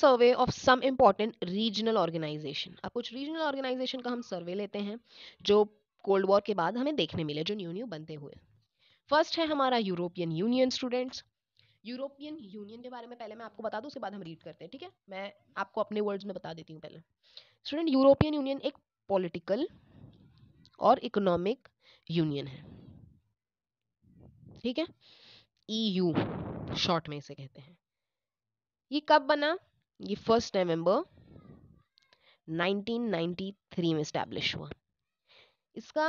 Survey of some important regional organization अब कुछ regional organisation का हम सर्वे लेते हैं जो कोल्ड वॉर के बाद हमें देखने मिले जो न्यू न्यू बनते हुए फर्स्ट है हमारा European Union students European Union के बारे में पहले मैं आपको बता दूं उसके बाद हम रीड करते हैं ठीक है मैं आपको अपने वर्ड्स में बता देती हूँ पहले स्टूडेंट यूरोपियन यूनियन एक पॉलिटिकल और इकोनॉमिक यूनियन है ठीक है ईयू e शॉर्ट में इसे कहते हैं ये कब बना ये फर्स्ट नवंबर 1993 में स्टैब्लिश हुआ इसका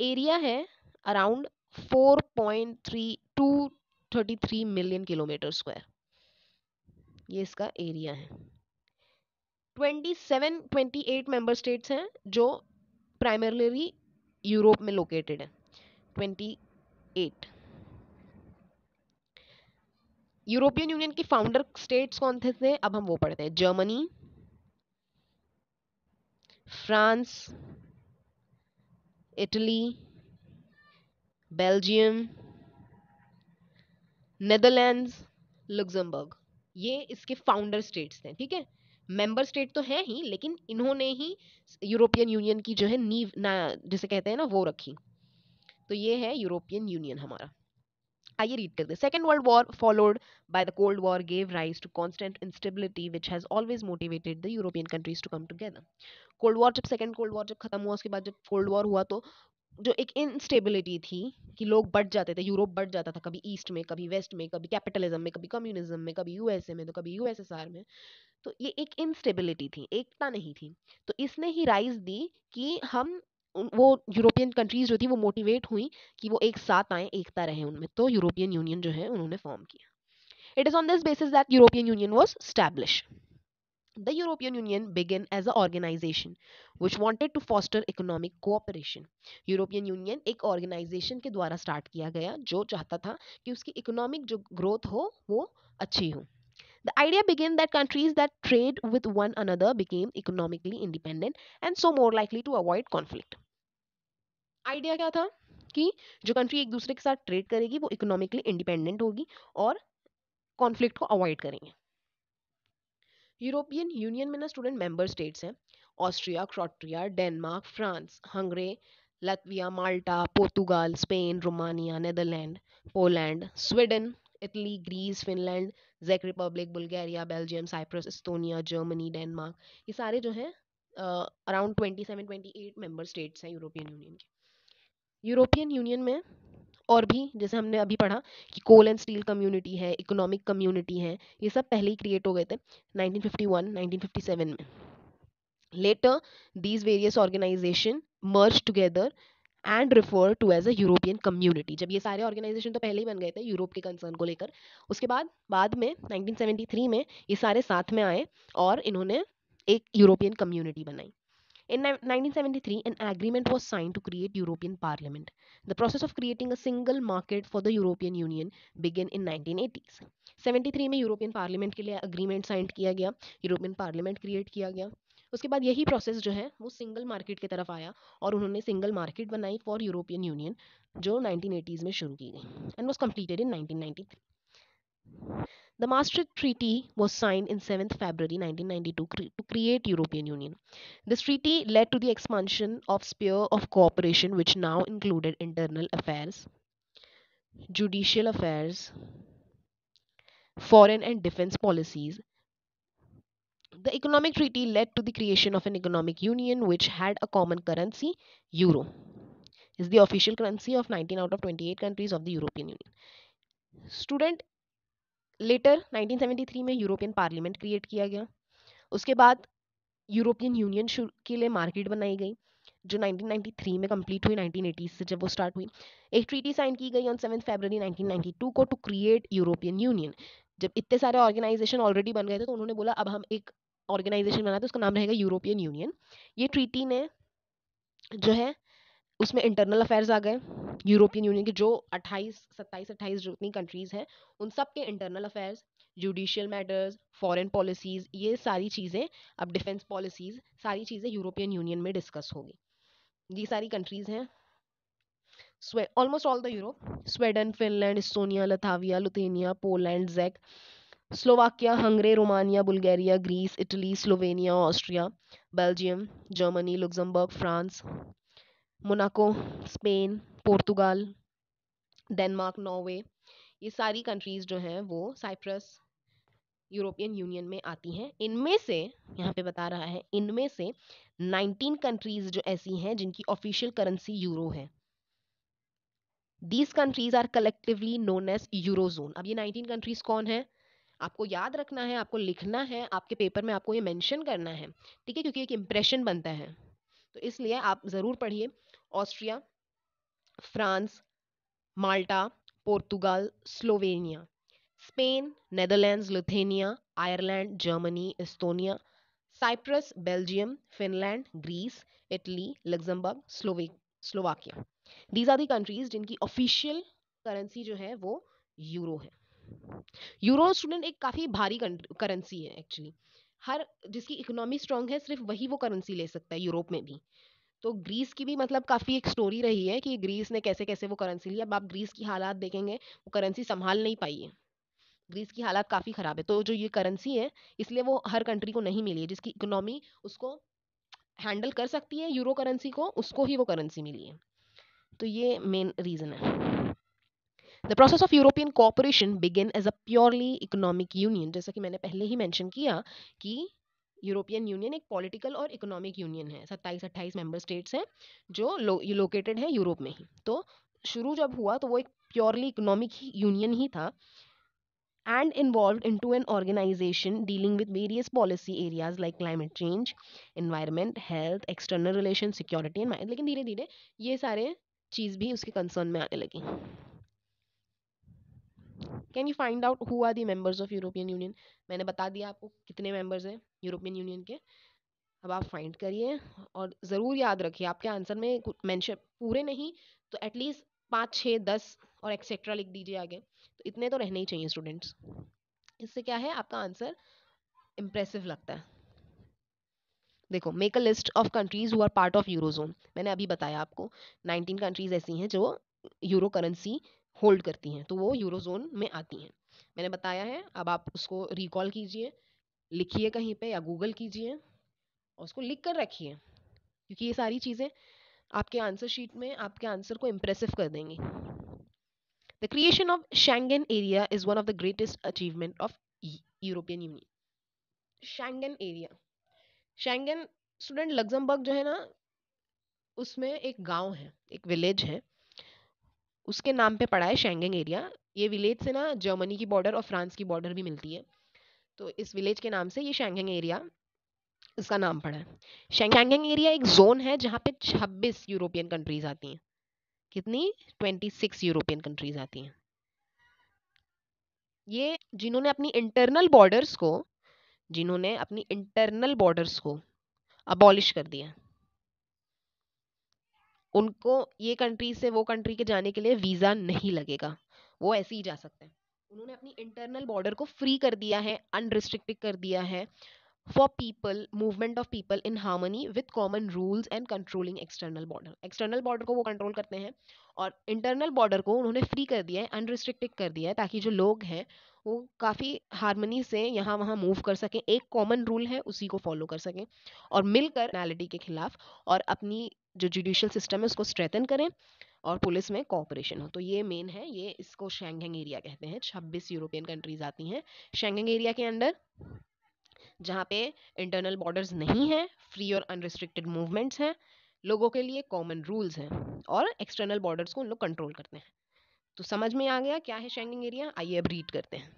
एरिया है अराउंड 4.3233 मिलियन किलोमीटर स्क्वायर ये इसका एरिया है 27 28 मेंबर स्टेट्स हैं जो प्राइमरली यूरोप में लोकेटेड है 28 यूरोपियन यूनियन की फाउंडर स्टेट्स कौन थे थे अब हम वो पढ़ते हैं Germany France Italy Belgium Netherlands Luxembourg ये इसके फाउंडर स्टेट्स थे ठीक है मेंबर स्टेट तो है ही लेकिन इन्होंने ही यूरोपियन यूनियन की जो है नींव ना जिसे कहते हैं ना वो रखी तो ये है यूरोपियन यूनियन हमारा आइए रीड करते second world war followed by the cold war gave rise to constant instability which has always motivated the European countries to come together cold war जब सेकंड कोल्ड वॉर जब खत्म हुआ उसके बाद जब कोल्ड वॉर हुआ तो जो एक इनस्टेबिलिटी थी कि लोग बढ़ जाते थे यूरोप बढ़ जाता था कभी ईस्ट में कभी वेस्ट में कभी कैपिटलिज्म में कभी कम्युनिज्म में कभी यूएसए में तो कभी यूएसएसआर में तो ये एक इनस्टेबिलिटी थी एकता नहीं थी तो इसने ही राइज दी कि हम वो यूरोपियन कंट्रीज जो थी वो मोटिवेट हुई कि वो एक साथ आए एकता रहे उनमें तो यूरोपियन यूनियन जो है उन्होंने फॉर्म किया it is on this basis that European Union was establish the European Union begin as a organization which wanted to foster economic cooperation European Union एक ऑर्गेनाइजेशन के द्वारा स्टार्ट किया गया जो चाहता था कि उसकी इकोनॉमिक जो ग्रोथ हो वो अच्छी हो the idea began that countries that trade with one another became economically independent and so more likely to avoid conflict idea क्या था कि जो कंट्री एक दूसरे के साथ ट्रेड करेगी वो इकोनॉमिकली इंडिपेंडेंट होगी और कॉन्फ्लिक्ट को अवॉइड करेंगे यूरोपियन यूनियन में ना स्टूडेंट मेंबर स्टेट्स हैं Austria Croatia Denmark France Hungary Latvia Malta Portugal Spain Romania Netherland Poland Sweden Italy Greece Finland जैक Republic Bulgaria Belgium Cyprus Estonia Germany Denmark ये सारे जो हैं around twenty seven twenty eight member states हैं European Union के European Union में और भी जैसे हमने अभी पढ़ा कि कोल एंड स्टील कम्युनिटी है इकोनॉमिक कम्युनिटी है ये सब पहले ही क्रिएट हो गए थे 1951, 1957 में later these various organization merge together and refer to as a European Community जब ये सारे ऑर्गेनाइजेशन तो पहले ही बन गए थे यूरोप के कंसर्न को लेकर उसके बाद बाद में 1973 में ये सारे साथ में आए और इन्होंने एक यूरोपियन कम्युनिटी बनाई In 1973, an agreement was signed to create European Parliament. The process of creating a single market for the European Union began in 1980s. 73 में European Parliament के लिए agreement signed किया गया European Parliament create किया गया उसके बाद यही process जो है वो single market के तरफ आया और उन्होंने single market बनाई for European Union, जो 1980s में शुरू की गई and was completed in 1993 The Maastricht Treaty was signed in 7th February 1992 to create European Union. This treaty led to the expansion of sphere of cooperation which now included internal affairs, judicial affairs, foreign and defense policies. The economic treaty led to the creation of an economic union which had a common currency, euro. Is the official currency of 19 out of 28 countries of the European Union. Student later 1973 में European parliament create किया गया उसके बाद European Union के लिए market बनाई गई जो 1993 में कंप्लीट हुई 1980 से जब वो स्टार्ट हुई एक ट्रीटी साइन की गई ऑन सेवन फेबररी 1992 को टू क्रिएट यूरोपियन यूनियन जब इतने सारे ऑर्गेनाइजेशन ऑलरेडी बन गए थे तो उन्होंने बोला अब हम एक ऑर्गेनाइजेशन बनाते उसका नाम रहेगा यूरोपियन यूनियन ये ट्रीटी ने जो है उसमें इंटरनल अफेयर्स आ गए यूरोपियन यूनियन के जो 28 27 28 जितनी कंट्रीज़ हैं उन सब के internal affairs judicial matters foreign policies ये सारी चीज़ें अब डिफेंस पॉलिसीज़ सारी चीज़ें यूरोपियन यूनियन में डिस्कस होगी ये सारी कंट्रीज़ हैं almost all the Europe Sweden Finland Estonia Latvia Lithuania Poland जैक Slovakia Hungary Romania Bulgaria Greece Italy Slovenia Austria Belgium Germany Luxembourg France Monaco Spain Portugal Denmark Norway ये सारी countries जो हैं वो साइप्रस यूरोपियन यूनियन में आती हैं इनमें से यहाँ पे बता रहा है इनमें से 19 कंट्रीज़ जो ऐसी हैं जिनकी ऑफिशियल करेंसी यूरो है these countries are collectively known as euro zone अब ये 19 कंट्रीज़ कौन है आपको याद रखना है आपको लिखना है आपके पेपर में आपको ये मैंशन करना है ठीक है क्योंकि एक इम्प्रेशन बनता है तो इसलिए आप ज़रूर पढ़िए Austria France Malta Portugal Slovenia Spain Netherlands Lithuania Ireland Germany Estonia Cyprus Belgium Finland Greece Italy Luxembourg स्लोवे Slovakia these are the countries जिनकी ऑफिशियल करेंसी जो है वो यूरो है यूरो स्टूडेंट एक काफ़ी भारी करेंसी है एक्चुअली हर जिसकी इकोनॉमी स्ट्रांग है सिर्फ वही वो करेंसी ले सकता है यूरोप में भी तो ग्रीस की भी मतलब काफ़ी एक स्टोरी रही है कि ग्रीस ने कैसे कैसे वो करेंसी ली अब आप ग्रीस की हालात देखेंगे वो करेंसी संभाल नहीं पाई है ग्रीस की हालात काफ़ी ख़राब है तो जो ये करेंसी है इसलिए वो हर कंट्री को नहीं मिली है जिसकी इकोनॉमी उसको हैंडल कर सकती है यूरो करेंसी को उसको ही वो करेंसी मिली है तो ये मेन रीज़न है the process of European cooperation begin as a purely economic union जैसा कि मैंने पहले ही मैंशन किया कि यूरोपियन यूनियन एक पॉलिटिकल और इकोनॉमिक यूनियन है सत्ताईस अट्ठाईस मेंबर स्टेट्स हैं जो लोकेटेड हैं यूरोप में ही तो शुरू जब हुआ तो वो एक प्योरली इकोनॉमिक यूनियन ही था and involve into an organization dealing with various policy areas like climate change environment health external relation security and लेकिन धीरे धीरे ये सारे चीज़ भी उसके कंसर्न में आने लगी can you find out who are the members of European Union मैंने बता दिया आपको कितने मेम्बर्स हैं यूरोपियन यूनियन के अब आप फाइंड करिए और ज़रूर याद रखिए आपके आंसर में मैंशन पूरे नहीं तो एटलीस्ट पाँच छः दस और एक्सेट्रा लिख दीजिए आगे तो इतने तो रहने ही चाहिए स्टूडेंट्स इससे क्या है आपका आंसर इम्प्रेसिव लगता है देखो make a list of countries who are part of euro zone मैंने अभी बताया आपको 19 कंट्रीज ऐसी हैं जो यूरो करेंसी होल्ड करती हैं तो वो यूरोजोन में आती हैं मैंने बताया है अब आप उसको रिकॉल कीजिए लिखिए कहीं पे या गूगल कीजिए और उसको लिख कर रखिए क्योंकि ये सारी चीज़ें आपके आंसर शीट में आपके आंसर को इम्प्रेसिव कर देंगी the creation of Schengen area is one of the greatest achievement of European Union Schengen area Schengen student Luxembourg जो है ना उसमें एक गांव है एक विलेज है उसके नाम पे पड़ा है शेंगेंग एरिया ये विलेज से ना जर्मनी की बॉर्डर और फ्रांस की बॉर्डर भी मिलती है तो इस विलेज के नाम से ये शेंगेंग एरिया इसका नाम पड़ा है शेंगेंग एरिया एक जोन है जहाँ पे 26 यूरोपियन कंट्रीज आती हैं कितनी 26 यूरोपियन कंट्रीज आती हैं ये जिन्होंने अपनी इंटरनल बॉर्डर्स को जिन्होंने अपनी इंटरनल बॉर्डर्स को अबॉलिश कर दिया उनको ये कंट्री से वो कंट्री के जाने के लिए वीज़ा नहीं लगेगा वो ऐसे ही जा सकते हैं उन्होंने अपनी इंटरनल बॉर्डर को फ्री कर दिया है अनरिस्ट्रिक्टेड कर दिया है for people movement of people in harmony with common rules and controlling external border external border को वो कंट्रोल करते हैं और इंटरनल बॉर्डर को उन्होंने फ्री कर दिया है अनरिस्ट्रिक्टेड कर दिया है ताकि जो लोग हैं वो काफ़ी हारमनी से यहाँ वहाँ मूव कर सकें एक कॉमन रूल है उसी को फॉलो कर सकें और मिलकर नैलिटी के खिलाफ और अपनी जो जुडिशल सिस्टम है उसको स्ट्रेथन करें और पुलिस में कॉपरेशन हो तो ये मेन है ये इसको शेंगेंग एरिया कहते हैं छब्बीस यूरोपियन कंट्रीज आती हैं शेंगेंग एरिया के अंडर जहाँ पे इंटरनल बॉर्डर्स नहीं हैं फ्री और अनरिस्ट्रिक्टेड मूवमेंट्स हैं लोगों के लिए कॉमन रूल्स हैं और एक्सटर्नल बॉर्डर्स को उन लोग कंट्रोल करते हैं तो समझ में आ गया क्या है शेंगेंग एरिया आइए अब रीड करते हैं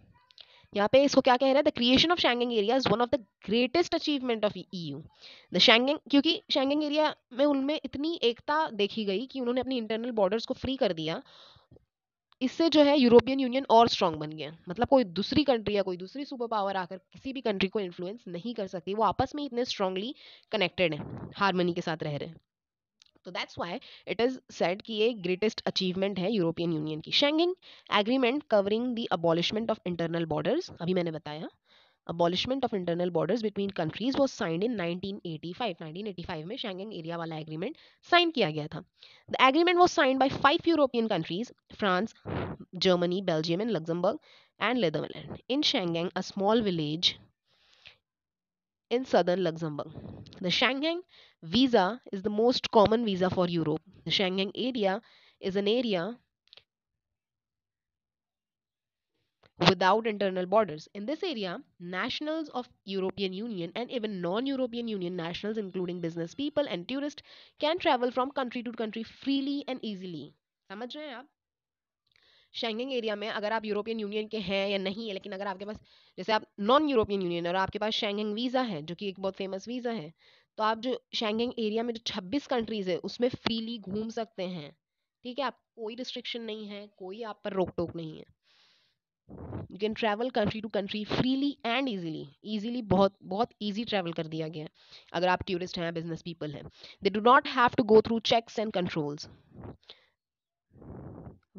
यहाँ पे इसको क्या कह रहा है the creation of शैंगेंग area is one of the greatest achievement of EU the शेंगे क्योंकि शेंगे एरिया में उनमें इतनी एकता देखी गई कि उन्होंने अपनी इंटरनल बॉर्डर्स को फ्री कर दिया इससे जो है यूरोपियन यूनियन और स्ट्रांग बन गया मतलब कोई दूसरी कंट्री या कोई दूसरी सुपर पावर आकर किसी भी कंट्री को इन्फ्लुएंस नहीं कर सकती वो आपस में इतने स्ट्रांगली कनेक्टेड है हारमोनी के साथ रह रहे हैं तो that's why it is said कि ये ग्रेटेस्ट अचीवमेंट है यूरोपियन यूनियन की शेंगिंग agreement covering the abolishment of internal borders अभी मैंने बताया abolishment of internal borders between countries was signed in 1985 1985 में शेंगेन एरिया वाला एग्रीमेंट साइन किया गया था the agreement was signed by five European countries France Germany Belgium and Luxembourg and Netherland in शेंगेंग a small village in southern Luxembourg. The Schengen visa is the most common visa for Europe. The Schengen area is an area without internal borders. In this area, nationals of European Union and even non-European Union nationals including business people and tourists can travel from country to country freely and easily. Samajh रहे हैं आप शेंगेंग area में अगर आप European Union के हैं या नहीं है लेकिन अगर आपके पास जैसे आप नॉन यूरोपियन यूनियन और आपके पास शेंगेंग वीज़ा है जो कि एक बहुत फेमस वीज़ा है तो आप जो शेंगेंग एरिया में जो छब्बीस कंट्रीज़ है उसमें फ्रीली घूम सकते हैं ठीक है आप कोई रिस्ट्रिक्शन नहीं है कोई आप पर रोक टोक नहीं है you can travel country to country freely and easily easily बहुत बहुत ईजी ट्रैवल कर दिया गया है अगर आप टूरिस्ट हैं बिजनेस पीपल हैं they do not have to go through checks and controls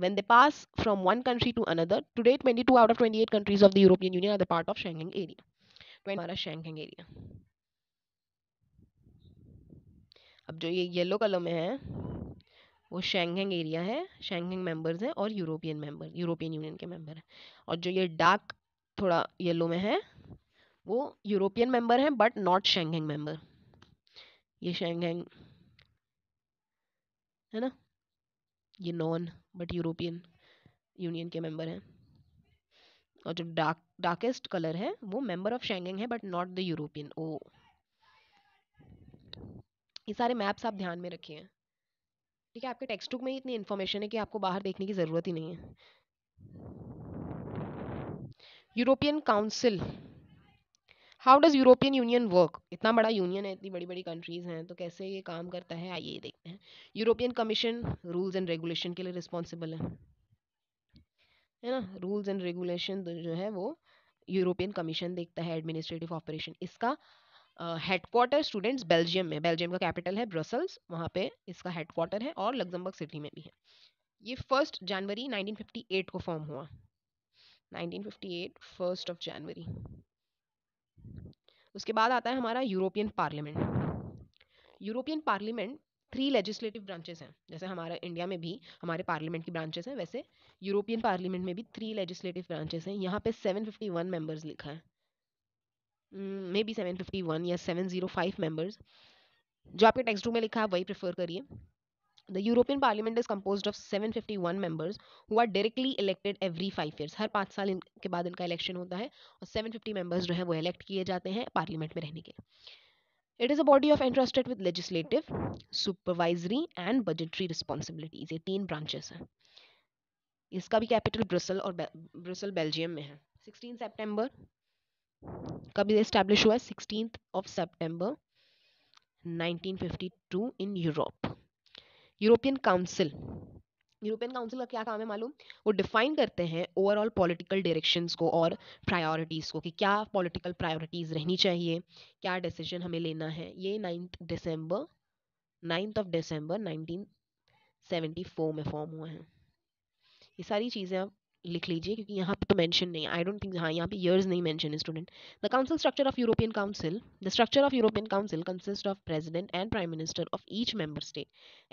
when they pass from one country to another. Today, 22 out of 28 countries of the European Union are the part of Schengen area. when our schengen area अब जो ये yellow colour में है वो शेंगेंग area है शेंगेंग members हैं और European member European Union के मेंबर हैं और जो ये डार्क थोड़ा येलो में है वो यूरोपियन मेंबर हैं बट नॉट शेंगेंग मेंबर ये शेंगेंग है ना ये नॉन बट यूरोपियन यूनियन के मेंबर हैं और जो डार्क डार्केस्ट कलर है वो मेंबर ऑफ शेंगेंग है बट नॉट द यूरोपियन ओ ये सारे मैप्स आप ध्यान में रखिए ठीक है आपके टेक्स्ट बुक में इतनी इन्फॉर्मेशन है कि आपको बाहर देखने की ज़रूरत ही नहीं है European council how does European Union work इतना बड़ा यूनियन है इतनी बड़ी बड़ी कंट्रीज़ हैं तो कैसे ये काम करता है आइए देख सकते हैं European commission rules and regulation के लिए रिस्पॉन्सिबल है है ना रूल्स एंड रेगुलेशन जो है वो यूरोपियन कमीशन देखता है एडमिनिस्ट्रेटिव ऑपरेशन इसका हेडक्वार्टर स्टूडेंट्स बेल्जियम में बेल्जियम का कैपिटल है ब्रसल्स वहाँ पे इसका हेडक्वार्टर है और लग्जमबर्ग सिटी में भी है ये फर्स्ट जनवरी 1958 को फॉर्म हुआ 1958 फर्स्ट ऑफ जनवरी उसके बाद आता है हमारा European parliament European parliament three legislative branches हैं जैसे हमारे इंडिया में भी हमारे पार्लियामेंट की ब्रांचेस हैं वैसे यूरोपियन पार्लियामेंट में भी थ्री लेजिस्लेटिव ब्रांचेस हैं यहाँ पे सेवन फिफ्टी वन मेम्बर्स लिखा है may be seven fifty one या सेवन जीरो फाइव मेम्बर्स जो आपके टेक्स्ट बुक में लिखा है वही प्रेफर करिए the European parliament is compose of seven fifty one members who are directly elected every five years हर पाँच साल इनके बाद इनका इलेक्शन होता है और सेवन फिफ्टी मेम्बर्स जो है वो इलेक्ट किए जाते हैं पार्लियामेंट में रहने के लिए It is a body of entrusted with legislative, supervisory and budgetary responsibilities. These three branches are. Its capital Brussels or Brussels, Belgium. Mein hai. 16 September. It was established on 16th of September 1952 in Europe. European Council. European council का क्या काम है मालूम वो define करते हैं overall political directions को और प्रायोरिटीज़ को कि क्या पॉलिटिकल प्रायोरिटीज़ रहनी चाहिए क्या डिसीजन हमें लेना है ये ninth December ninth of December 1974 में फॉर्म हुए हैं ये सारी चीज़ें आप लिख लीजिए क्योंकि यहाँ पे तो मेंशन नहीं आई डोंट थिंक हाँ यहाँ पे ईयर्स नहीं मेंशन है student the council structure of European council the structure of European council consist of president and prime minister of each member state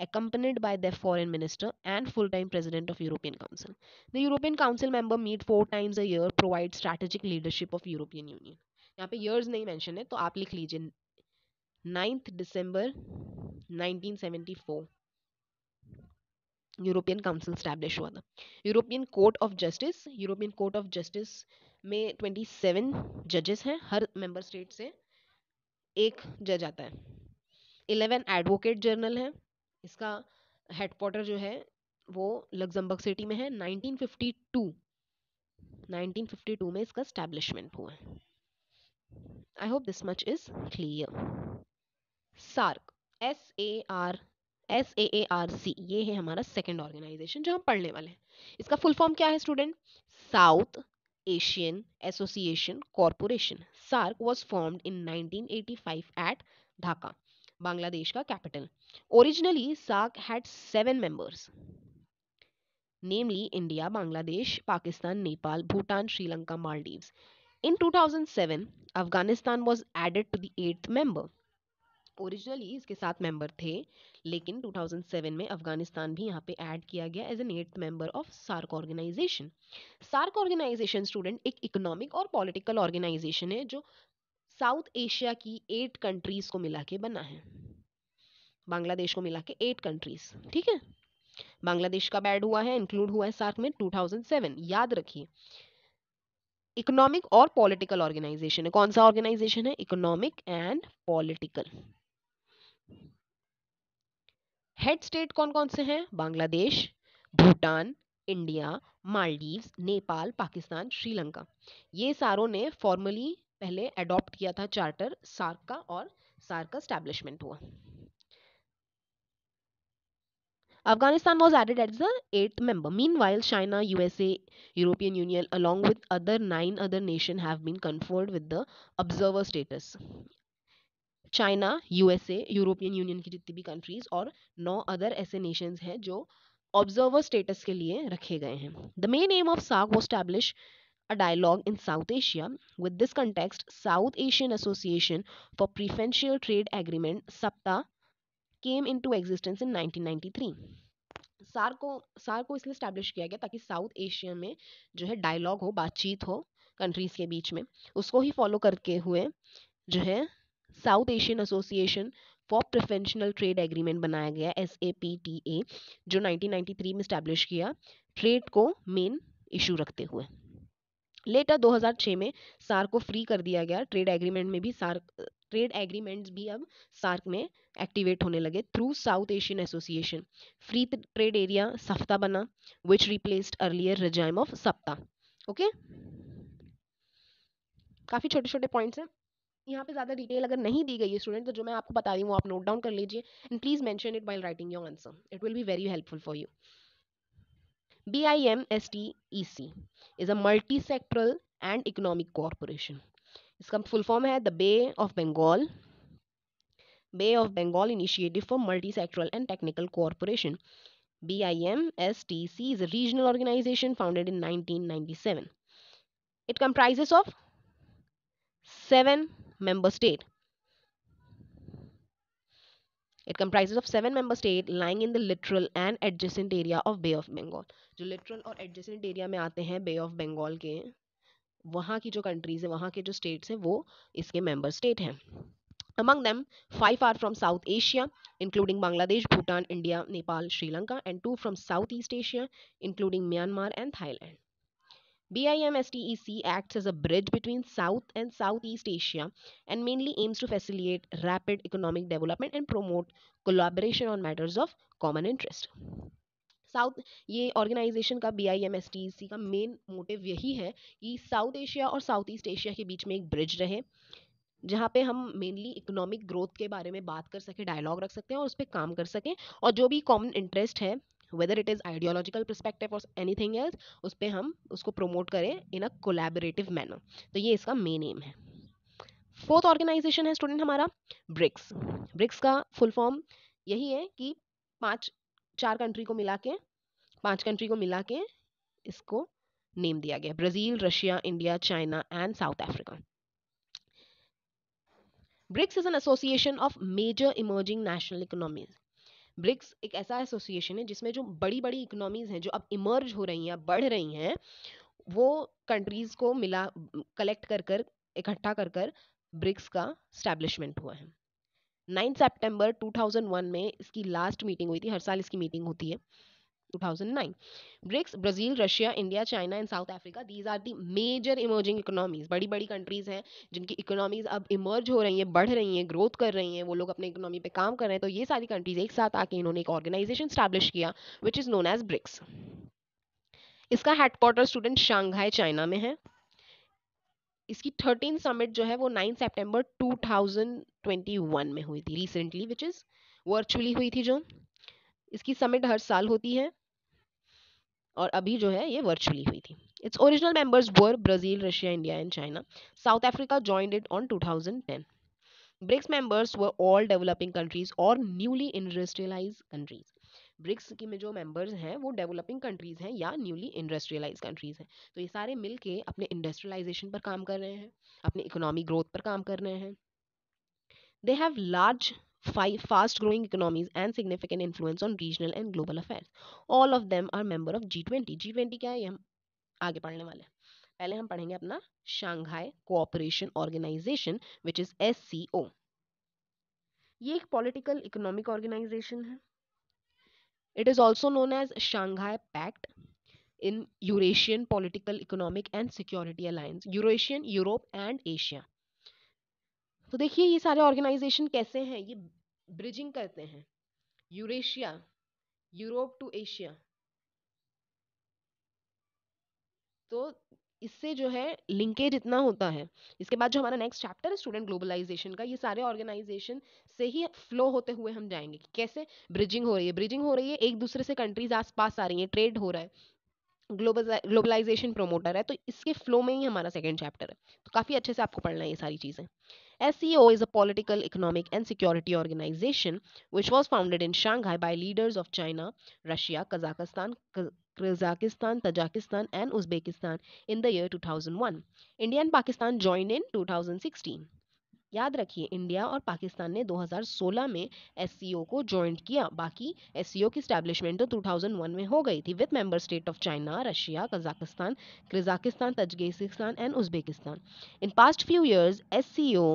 accompanied by the foreign minister and full time president of European council the European council member meet four times a provide strategic leadership of European union यहाँ पे years नहीं mention है तो आप लिख लीजिए ninth December nineteen European council establish हुआ था European court of justice European court of justice में ट्वेंटी सेवन जजेस हैं हर मेंबर स्टेट से एक जज आता है इलेवन एडवोकेट जर्नल है इसका हेडक्वार्टर जो है वो लग्जमबर्ग सिटी में है 1952 1952 में इसका स्टैब्लिशमेंट हुआ है I hope this much is clear SAARC S A R S A A R C ये है हमारा सेकेंड ऑर्गेनाइजेशन जो हम पढ़ने वाले हैं इसका फुल फॉर्म क्या है student south Asian association corporation SAARC was formed in 1985 at Dhaka Bangladesh का capital originally SAARC had seven members namely India, Bangladesh, Pakistan, Nepal, Bhutan, Sri Lanka, Maldives. In 2007, Afghanistan was added to the eighth member originally इसके सात member थे लेकिन 2007 में अफगानिस्तान भी यहाँ पे add किया गया as an eight member of SAARC organisation SAARC organisation student एक इकोनॉमिक और पॉलिटिकल ऑर्गेनाइजेशन है जो साउथ एशिया की एट कंट्रीज को मिला के बना है बांग्लादेश को मिला के एट कंट्रीज ठीक है बांग्लादेश का बैड हुआ है इंक्लूड हुआ है सार्क में 2007 याद रखिए इकोनॉमिक और पॉलिटिकल ऑर्गेनाइजेशन है कौन सा ऑर्गेनाइजेशन है economic and political head state कौन कौन से हैं बांग्लादेश भूटान इंडिया मालदीव नेपाल पाकिस्तान श्रीलंका ये सारों ने फॉर्मली पहले एडॉप्ट किया था चार्टर सार्क का और सार्क का स्टैब्लिशमेंट हुआ Afghanistan was added at the eight member meanwhile China USA European union along with other nine other nation have been conferred with the observer status China USA European union की जितनी भी countries और नौ other ऐसे Nations हैं जो observer status के लिए रखे गए हैं द मेन एम ऑफ साग वो establish a dialogue in south Asia with this context south Asian association for preferential trade agreement SAPTA came in to existence in सार को सार को इसलिए स्टैब्लिश किया गया ताकि साउथ एशिया में जो है डायलॉग हो बातचीत हो कंट्रीज़ के बीच में उसको ही फॉलो करके हुए जो है south Asian association for preferential trade agreement बनाया गया S A P T A जो 1993 में स्टैब्लिश किया ट्रेड को मेन इशू रखते हुए लेटर 2006 में सार्क को फ्री कर दिया गया ट्रेड एग्रीमेंट में भी सार्क ट्रेड एग्रीमेंट्स भी अब सार्क में एक्टिवेट होने लगे through south Asian association free trade area SAFTA बना which replaced earlier regime of SAPTA okay काफ़ी छोटे छोटे पॉइंट्स हैं यहाँ पे ज़्यादा डिटेल अगर नहीं दी गई है स्टूडेंट तो जो मैं आपको बता रही हूँ आप नोट डाउन कर लीजिए and please mention it while writing your answer it will be very helpful for you I M S T E C is a multi sectoral and economic corporation इसका फुल फॉर्म है the bay of Bengal bay of Bengal initiative for multi sectoral and technical corporation B I M S T C e is a regional organisation founded in seven it comprises of seven member state. It comprises of seven member state lying in the littoral and adjacent area of bay of bengal jo littoral aur adjacent area mein aate hain bay of bengal ke wahan ki jo countries hai wahan ke jo states hai wo iske member state hain among them five are from south asia including bangladesh bhutan india nepal sri lanka and two from southeast asia including myanmar and thailand BIMSTEC acts as a bridge between South and Southeast Asia and mainly aims to facilitate rapid economic development and promote collaboration on matters of common interest. South ये organisation का B I का main motive यही है कि south Asia और south east Asia के बीच में एक ब्रिज रहे जहाँ पे हम मेनली इकोनॉमिक ग्रोथ के बारे में बात कर सकें डायलॉग रख सकते हैं और उस पर काम कर सकें और जो भी कॉमन इंटरेस्ट है whether it is ideological perspective और एनी थिंग एल्स उस पर हम उसको प्रोमोट करें इन अ कोलेबरेटिव मैनर तो ये इसका मेन एम है फोर्थ ऑर्गेनाइजेशन है स्टूडेंट हमारा ब्रिक्स ब्रिक्स का फुल फॉर्म यही है कि पांच चार कंट्री को मिला के पांच कंट्री को मिला के इसको नेम दिया गया Brazil Russia India China and South Africa BRICS is an association of major emerging national economies. BRICS एक ऐसा एसोसिएशन है जिसमें जो बड़ी बड़ी इकोनॉमीज़ हैं जो अब इमर्ज हो रही हैं बढ़ रही हैं वो कंट्रीज़ को मिला कलेक्ट कर कर इकट्ठा कर कर ब्रिक्स का स्टैब्लिशमेंट हुआ है नाइन्थ सेप्टेम्बर टू में इसकी लास्ट मीटिंग हुई थी हर साल इसकी मीटिंग होती है 2009. BRICS, Brazil, Russia, India, China and South Africa. These are the major emerging economies. बड़ी बड़ी कंट्रीज हैं जिनकी इकोनॉमीज अब इमर्ज हो रही हैं बढ़ रही हैं ग्रोथ कर रही हैं वो लोग अपने इकोनॉमी पे काम कर रहे हैं तो ये सारी कंट्रीज एक साथ आके इन्होंने एक ऑर्गेनाइजेशन स्टैब्लिश किया which is known as BRICS इसका हेडक्वार्टर स्टूडेंट शांघाई चाइना में है इसकी थर्टीन समिट जो है वो nine September two thousand twenty one में हुई थी रिसेंटली विच इज़ वर्चुअली हुई थी जो इसकी समिट हर साल होती है और अभी जो है ये वर्चुअली हुई थी its original members were Brazil Russia India and China South Africa joined it on to BRICS members were all developing countries और न्यूली इंडस्ट्रियलाइज कंट्रीज ब्रिक्स की में जो मेंबर्स हैं वो डेवलपिंग कंट्रीज़ हैं या न्यूली इंडस्ट्रियलाइज कंट्रीज़ हैं तो ये सारे मिल के अपने इंडस्ट्रियलाइजेशन पर काम कर रहे हैं अपने इकोनॉमी ग्रोथ पर काम कर रहे हैं they have large fast growing economies and significant influence on regional and global affairs all of them are member of G twenty G twenty क्या है ये हम आगे पढ़ने वाले हैं पहले हम पढ़ेंगे अपना Shanghai cooperation organisation which is as ये एक पॉलिटिकल इकोनॉमिक ऑर्गेनाइजेशन है it is also known as Shanghai pact in Eurasian political economic and security alliance Eurasian Europe and Asia तो देखिए ये सारे ऑर्गेनाइजेशन कैसे हैं ये ब्रिजिंग करते हैं यूरेशिया यूरोप टू एशिया तो इससे जो है लिंकेज इतना होता है इसके बाद जो हमारा नेक्स्ट चैप्टर है स्टूडेंट ग्लोबलाइजेशन का ये सारे ऑर्गेनाइजेशन से ही फ्लो होते हुए हम जाएंगे कि कैसे ब्रिजिंग हो रही है ब्रिजिंग हो रही है एक दूसरे से कंट्रीज आसपास आ रही हैं ट्रेड हो रहा है ग्लोबल ग्लोबलाइजेशन प्रोमोटर है तो इसके फ्लो में ही हमारा सेकेंड चैप्टर है तो काफ़ी अच्छे से आपको पढ़ना है ये सारी चीज़ें S C O is a political economic and security organisation which was founded in Shanghai by leaders of China Russia Kazakhstan Tajikistan and in the year two thousand one India and Pakistan join in two thousand sixteen याद रखिए India और पाकिस्तान ने 2016 में S को joint किया बाकी S की establishment तो 2001 में हो गई थी with member state of China Russia Kazakhstan Kyrgyzstan Tajikistan and Uzbekistan in past few years S C O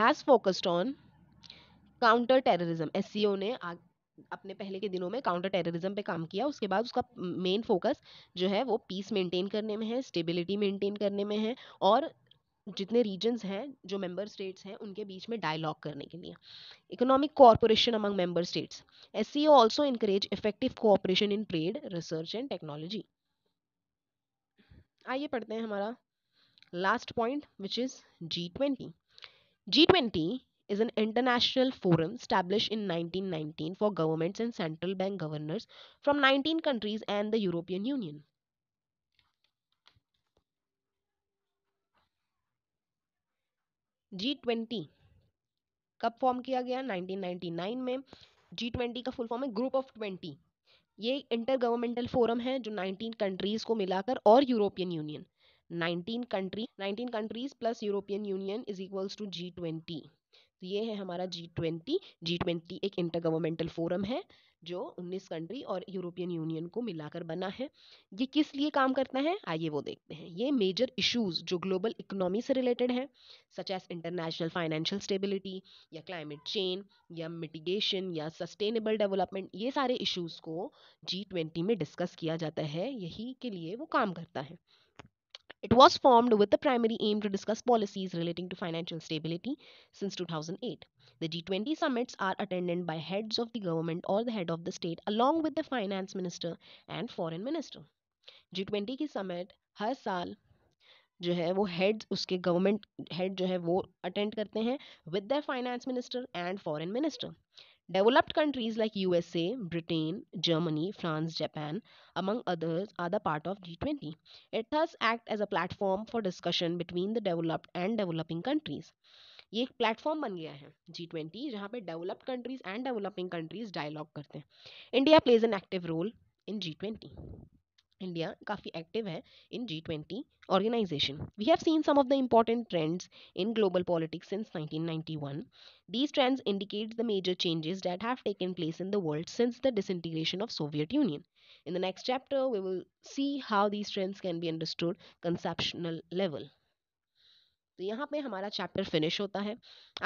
has focused on counter terrorism S ने आग... अपने पहले के दिनों में काउंटर टेररिज्म पे काम किया उसके बाद उसका मेन फोकस जो है वो पीस मेंटेन करने में है स्टेबिलिटी मेंटेन करने में है और जितने रीजन्स हैं जो मेंबर स्टेट्स हैं उनके बीच में डायलॉग करने के लिए economic corporation among member states S C also encourage effective cooperation in trade research and technology आइए पढ़ते हैं हमारा last point which is G twenty G twenty is an international forum established in 1919 for governments and central bank governors from 19 countries and the European Union. G twenty कब form किया गया 1999 में G twenty का full form है group of twenty ये intergovernmental forum है जो 19 countries को मिलाकर और European union 19 country 19 countries plus European union is equals to G twenty ये है हमारा जी ट्वेंटी जी ट्वेंटी एक इंटर गवर्नमेंटल फोरम है जो 19 कंट्री और यूरोपियन यूनियन को मिलाकर बना है ये किस लिए काम करता है आइए वो देखते हैं ये मेजर इश्यूज जो ग्लोबल इकोनॉमी से रिलेटेड हैं such as international financial stability या क्लाइमेट चेंज या मिटिगेशन या सस्टेनेबल डेवलपमेंट ये सारे इश्यूज़ को जी ट्वेंटी में डिस्कस किया जाता है यही के लिए वो काम करता है It was formed with the primary aim to discuss policies relating to financial stability since 2008. The G20 summits are attended by heads of the government or the head of the state along with the finance minister and foreign minister. G20 की summit हर साल जो है वो heads उसके government head जो है वो attend करते हैं with their finance minister and foreign minister. Developed countries like USA, Britain, Germany, France, Japan, among others, are the part of G20. It thus acts as a platform for discussion between the developed and developing countries. ये एक platform बन गया है जी twenty जहाँ पे developed countries and developing countries dialogue करते हैं India plays an active role in G twenty India काफ़ी active है in G20 organization. We have seen some of the important trends in global politics since 1991. These trends indicate the major changes that have taken place in the world since the disintegration of Soviet Union. In the next chapter, we will see how these trends can be understood conceptual level. तो यहाँ पे हमारा chapter finish होता है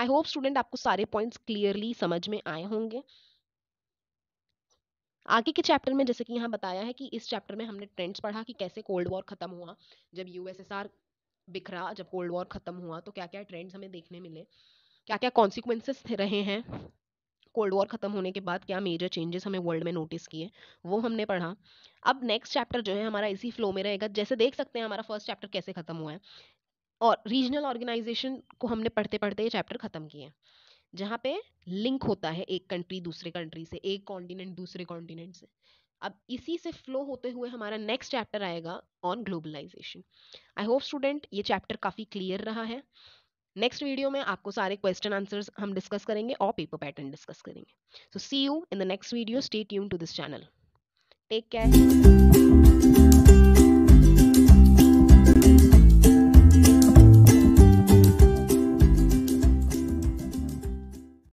I hope student आपको सारे points clearly समझ में आए होंगे आगे के चैप्टर में जैसे कि यहाँ बताया है कि इस चैप्टर में हमने ट्रेंड्स पढ़ा कि कैसे कोल्ड वॉर खत्म हुआ जब यूएसएसआर बिखरा जब कोल्ड वॉर खत्म हुआ तो क्या क्या ट्रेंड्स हमें देखने मिले क्या क्या कॉन्सिक्वेंसेस रहे हैं कोल्ड वॉर खत्म होने के बाद क्या मेजर चेंजेस हमें वर्ल्ड में नोटिस किए वो हमने पढ़ा अब नेक्स्ट चैप्टर जो है हमारा इसी फ्लो में रहेगा जैसे देख सकते हैं हमारा फर्स्ट चैप्टर कैसे खत्म हुआ है और रीजनल ऑर्गेनाइजेशन को हमने पढ़ते पढ़ते ये चैप्टर खत्म किए जहाँ पे लिंक होता है एक कंट्री दूसरे कंट्री से एक कॉन्टिनेंट दूसरे कॉन्टिनेंट से अब इसी से फ्लो होते हुए हमारा नेक्स्ट चैप्टर आएगा on globalisation I hope student ये चैप्टर काफ़ी क्लियर रहा है नेक्स्ट वीडियो में आपको सारे क्वेश्चन आंसर्स हम डिस्कस करेंगे और पेपर पैटर्न डिस्कस करेंगे so see you in the next video stay tune to this channel take care